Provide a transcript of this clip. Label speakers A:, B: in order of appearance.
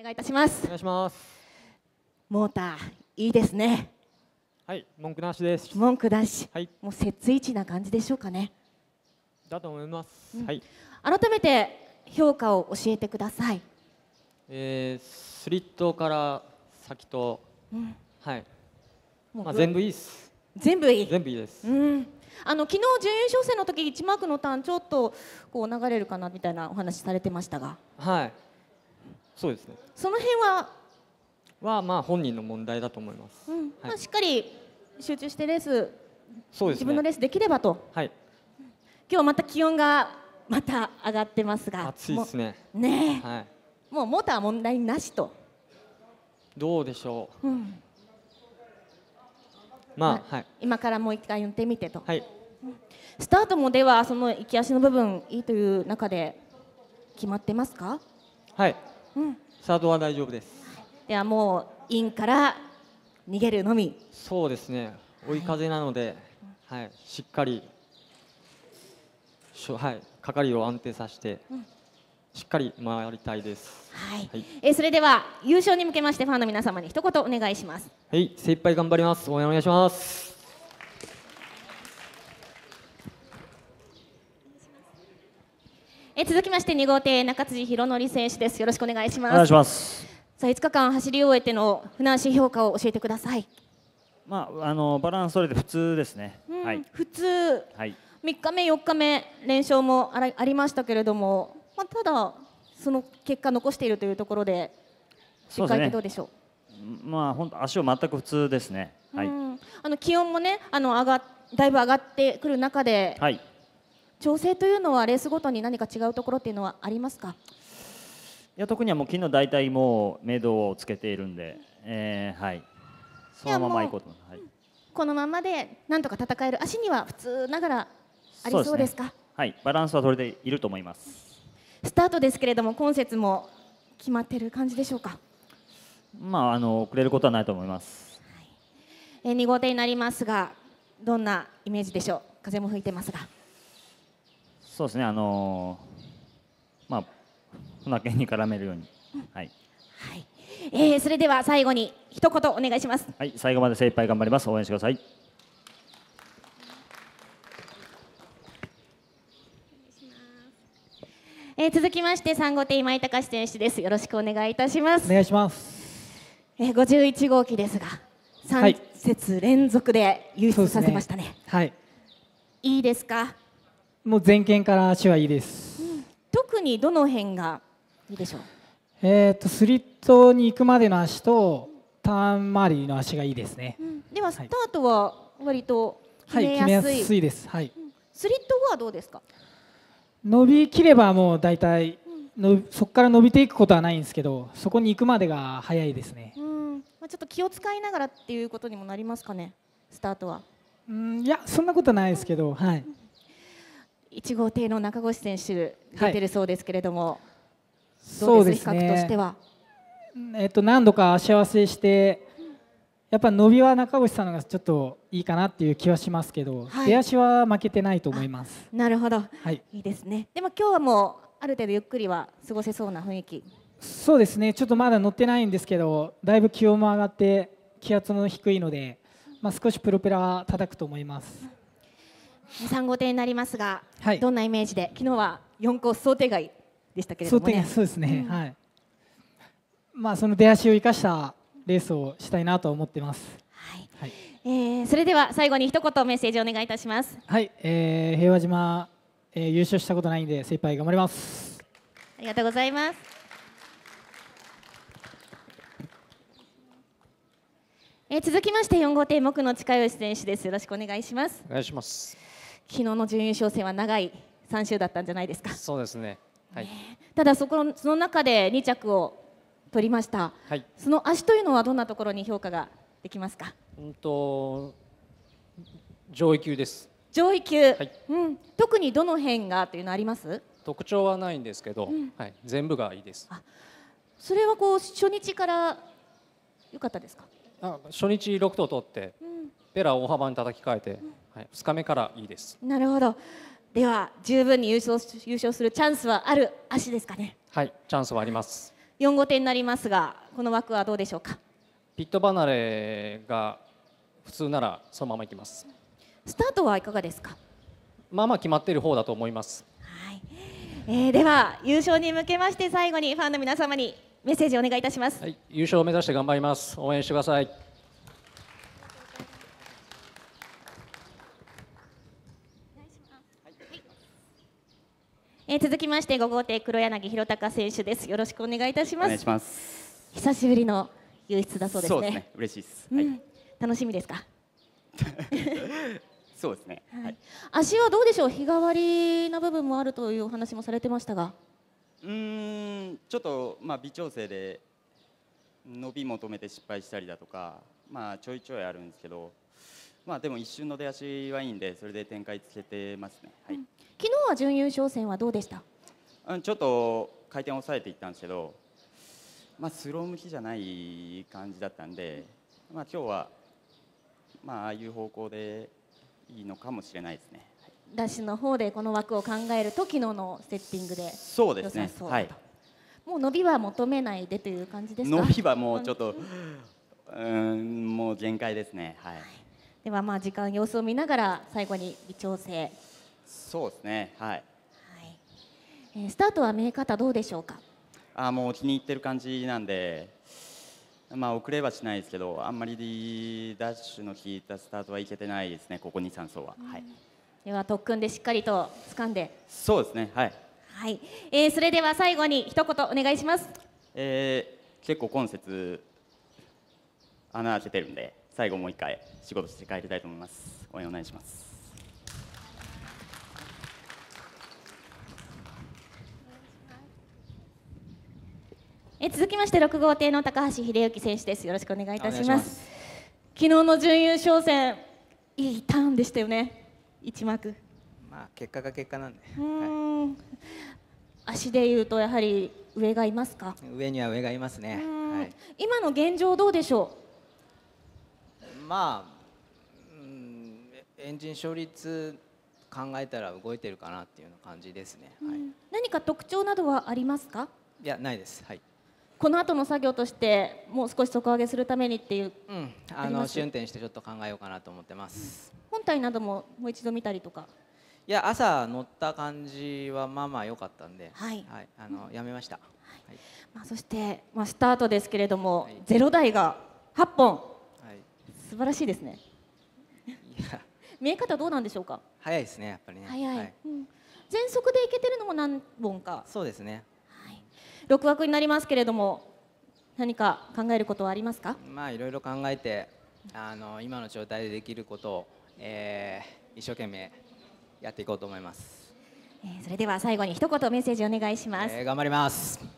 A: お願いいたしますお願いしますモーターいいですね
B: は
C: い文句なしです文句なし、はい、
A: もう設置な感じでしょうかね
C: だと思います、うん、はい
A: 改めて評価を教えてください、
C: えー、スリットから先と、うん、はいまあ、全部いいです全部いい全部いいです、
A: うん、あの昨日準優勝戦の時一マークのターンちょっとこう流れるかなみたいなお話されてましたが
C: はいそうですね
A: その辺は
C: はまあ本人の問題だと思います、う
A: んはい、まあ、しっかり集中してレース
C: そうです、ね、自分のレース
A: できればと、はい、今日また気温がまた上がってますが暑いですね
C: ね、はい、
A: もうモーター問題なしと
C: どうでしょう、うん、まあ、はい、
A: 今からもう一回ってみてと、はい、スタートもではその行き足の部分いいという中で決まってますかはいうん、
C: サードは大丈夫です
A: ではもうインから逃げるのみ
C: そうですね追い風なので、はい、はい、しっかりしょ、はい、係を安定させて、しっかり回りたいです、はい、はい、えー、
A: それでは優勝に向けましてファンの皆様に一言お願いします
C: はい精一杯頑張ります応援お願いします
A: え続きまして2号艇中辻博則選手ですよろしくお願いしますお願いしますさあ5日間走り終えての船足評価を教えてください
B: まああのバランスそれで普通ですね、うん、はい普通はい
A: 3日目4日目連勝もあらありましたけれどもまあただその結果残しているというところで
B: 振り返ってどうでしょう、ね、まあ、本当足は全く普通ですね、はい、
A: あの気温もねあの上がだいぶ上がってくる中で、はい、調整というのはレースごとに何か違うところっていうのはありますか
B: いや特にはもう昨日大体もう目ドをつけているんで、えー、はいそのままいこうとはい、
A: このままでなんとか戦える足には普通ながらありそうですか、ね、
B: はいバランスは取れていると思います
A: スタートですけれども今節も決まってる感じでしょうか
B: まああの遅れることはないと思います、はい、
A: え二号艇になりますがどんなイメージでしょう風も吹いてますが
B: そうですね、あのー、まあ、船券に絡めるように。はい。は
A: い。えー、それでは最後に一言お願いします。はい、
B: 最後まで精一杯頑張ります。応援してください。
A: えー、続きまして三号艇今井隆選手です。よろしくお願いいたし
D: ます。お願いします。
A: えー、十一号機ですが、三節連続で
D: 優勝させましたね。はい。
A: いいですか。
D: もう前件から足はいいです、う
A: ん、特にどの辺がいいでしょう
D: えーと、とスリットに行くまでの足とターン周りの足がいいですね、う
A: ん、ではスタートは割と決めやすい,、はい、決めやすい
D: です、はい、うん、
A: スリットはどうですか
D: 伸びきればもう大体のそこから伸びていくことはないんですけどそこに行くまでが早いですね、
A: うんまあ、ちょっと気を使いながらっていうことにもなりますかねスタートは
D: うんいやそんなことはないですけど、はい、
A: 1号艇の中越選手出てるそうですけれども、はい、そうですね比較としては、
D: えっと、何度か足合わせしてやっぱ伸びは中越さんのがちょっといいかなっていう気はしますけど、はい、出足は負けてないと思いますなるほど、はい、
A: いいですねでも今日はもうある程度ゆっくりは過ごせそうな雰囲気
D: そうですねちょっとまだ乗ってないんですけどだいぶ気温も上がって気圧も低いので、まあ、少しプロペラ叩くと思います。
A: 三号艇になりますが、はい、どんなイメージで昨日は四コース想定外でしたけれども、ね、そう
D: ですね、うん、はい。まあその出足を生かしたレースをしたいなと思っています。はい。
A: はい、えー、それでは最後に一言メッセージお願いいたします。
D: はい、えー、平和島、えー、優勝したことないんで精一杯頑張ります。
A: ありがとうございます。えー、続きまして4号艇木野近吉選手ですよろしくお願いしますお願い
C: します
A: 昨日の準優勝戦は長い3週だったんじゃないですか。
C: そうですね。はい。
A: ただそこのその中で2着を取りました。はい。その足というのはどんなところに評価ができますか。
C: うんと上位級です。上位級。はい。
A: うん。特にどの辺がというのあります？
C: 特徴はないんですけど、うん、はい。全部がいいです。あ、
A: それはこう初日から良かったですか。あ、
C: 初日6頭取って、うん、ペラ大幅に叩き替えて。うんはい、2日目からいいです
A: なるほどでは十分に優勝優勝するチャンスはある足ですかね
C: はいチャンスはあります
A: 4号艇になりますがこの枠はどうでしょうか
C: ピット離れが普通ならそのままいきます
A: スタートはいかがですか
C: まあまあ決まっている方だと思います、はい
A: えー、では優勝に向けまして最後にファンの皆様にメッセージをお願いいたします、はい、
C: 優勝を目指して頑張ります応援してください
A: ー、続きまして5号艇黒柳弘隆選手ですよろしくお願いいたします久しぶりの優出だそうですね、ね、嬉しいです、はい、楽しみですか
E: そうですね、
A: はい、足はどうでしょう日替わりの部分もあるというお話もされてましたが
E: うんちょっとまあ微調整で伸び求めて失敗したりだとかまあちょいちょいあるんですけどまあでも一瞬の出足はいいんでそれで展開つけてますね、
A: はい、うん、昨日は準優勝戦はどうでした
E: うんちょっと回転を抑えていったんですけど、まあ、スロー向きじゃない感じだったんで、まあ今日は、まあ、ああいう方向でいいのかもしれないですね。
A: ダッシュの方でこの枠を考えると昨日のセッティングでそうですね、はい、もう伸びは求めないでという感じですか伸びはもうちょっと
E: うんもう限界ですね。はい
A: ではまあ時間様子を見ながら最後に微調整
E: そうですねはい、はい
A: えー、スタートは見え方どうでしょうか
E: あもう気に入ってる感じなんでまあ遅れはしないですけどあんまりダッシュの効いたスタートはいけてないですねここ2、3走は、
A: はいでは特訓でしっかりと掴んでそうですねはいはい、えー、それでは最後に一言お願いします
E: えー、結構今節穴開けてるんで最後もう一回仕事して帰りたいと思います応援お願いします
A: え続きまして六号艇の高橋英之選手ですよろしくお願いいたします昨日の準優勝戦いいターンでしたよね一幕
D: まあ結果が結果なんで
A: はい、足でいうとやはり上がいますか
D: 上には上がいますね、はい、
A: 今の現状どうでしょう
D: まあ、うん、エンジン勝率考えたら動いてるかなっていうような感じですね、
A: はい、何か特徴などはありますか
D: いやないです、はい、
A: この後の作業としてもう少し底上げするためにっていう、うん、あの試運
D: 転してちょっと考えようかなと思ってます、
A: うん、本体などももう一度見たりとか
D: いや朝乗った感じはまあまあ良かったんで、はい、はい、あの、うん、やめました、はい、は
A: い、まあそしてまあスタートですけれども、はい、ゼロ台が8本晴らしいですね。見え方どうなんでしょうか。
D: 早いですね、やっぱりね。早
A: い。はい、うん、全速でいけてるのも何
D: 本か。そうですね。はい。
A: 六枠になりますけれども、何か考えることはありますか。
D: まあいろいろ考えて、あの今の状態でできることを、えー、一生懸命やっていこうと思います。
A: えそれでは最後に一言メッセージお願いします。えー、
D: 頑張ります。